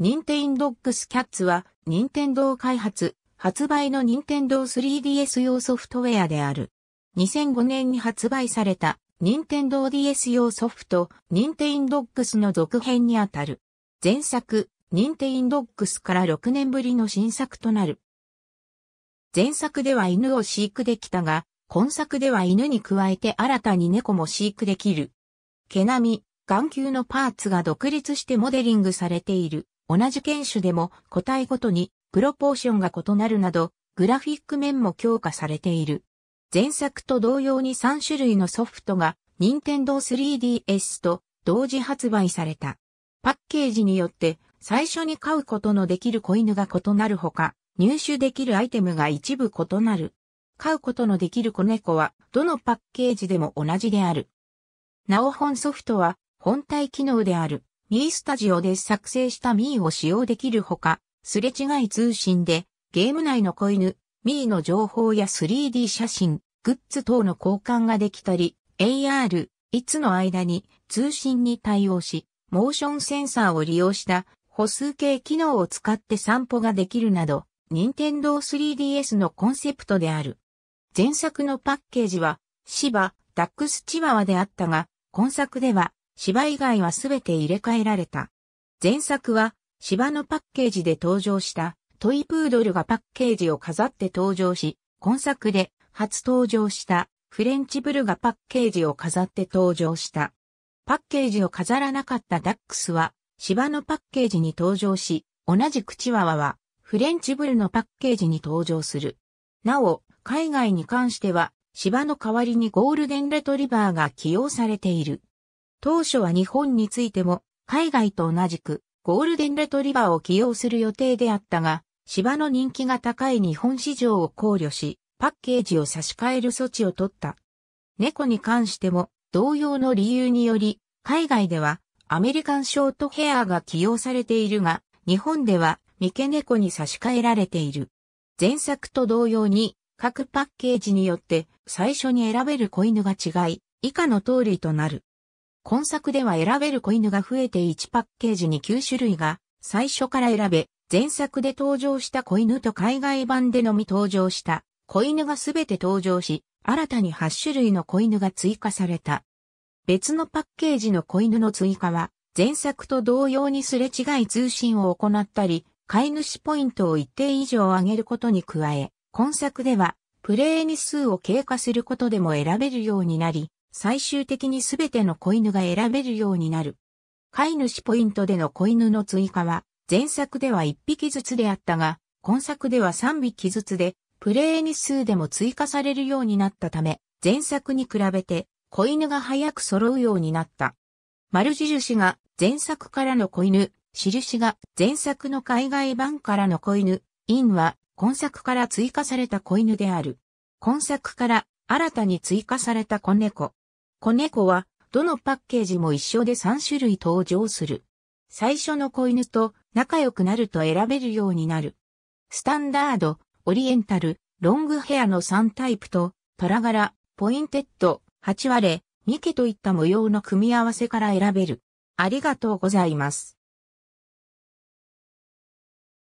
ニンンテイドックスキャッツは、任天堂開発、発売のニンテンドー 3DS 用ソフトウェアである。2005年に発売された、ニンテンドー DS 用ソフト、ニンンテイドックスの続編にあたる。前作、ニンンテイドックスから6年ぶりの新作となる。前作では犬を飼育できたが、今作では犬に加えて新たに猫も飼育できる。毛並み、眼球のパーツが独立してモデリングされている。同じ犬種でも個体ごとにプロポーションが異なるなど、グラフィック面も強化されている。前作と同様に3種類のソフトが、任天堂 3DS と同時発売された。パッケージによって、最初に飼うことのできる子犬が異なるほか、入手できるアイテムが一部異なる。飼うことのできる子猫は、どのパッケージでも同じである。なお本ソフトは、本体機能である。ミースタジオで作成したミーを使用できるほか、すれ違い通信でゲーム内の子犬、ミーの情報や 3D 写真、グッズ等の交換ができたり、AR、いつの間に通信に対応し、モーションセンサーを利用した歩数計機能を使って散歩ができるなど、任天堂 3DS のコンセプトである。前作のパッケージは、芝、ダックスチワワであったが、今作では、芝以外はすべて入れ替えられた。前作は芝のパッケージで登場したトイプードルがパッケージを飾って登場し、今作で初登場したフレンチブルがパッケージを飾って登場した。パッケージを飾らなかったダックスは芝のパッケージに登場し、同じくチワワはフレンチブルのパッケージに登場する。なお、海外に関しては芝の代わりにゴールデンレトリバーが起用されている。当初は日本についても、海外と同じく、ゴールデンレトリバーを起用する予定であったが、芝の人気が高い日本市場を考慮し、パッケージを差し替える措置を取った。猫に関しても、同様の理由により、海外では、アメリカンショートヘアが起用されているが、日本では、三毛猫に差し替えられている。前作と同様に、各パッケージによって、最初に選べる子犬が違い、以下の通りとなる。今作では選べる子犬が増えて1パッケージに9種類が最初から選べ、前作で登場した子犬と海外版でのみ登場した子犬がすべて登場し、新たに8種類の子犬が追加された。別のパッケージの子犬の追加は、前作と同様にすれ違い通信を行ったり、飼い主ポイントを一定以上上げることに加え、今作では、プレイ日数を経過することでも選べるようになり、最終的にすべての子犬が選べるようになる。飼い主ポイントでの子犬の追加は、前作では1匹ずつであったが、今作では3匹ずつで、プレイ日数でも追加されるようになったため、前作に比べて、子犬が早く揃うようになった。丸印が前作からの子犬、印が前作の海外版からの子犬、インは今作から追加された子犬である。今作から新たに追加された子猫。子猫は、どのパッケージも一緒で3種類登場する。最初の子犬と仲良くなると選べるようになる。スタンダード、オリエンタル、ロングヘアの3タイプと、ラ柄、ポインテッド、8割ミケといった模様の組み合わせから選べる。ありがとうございます。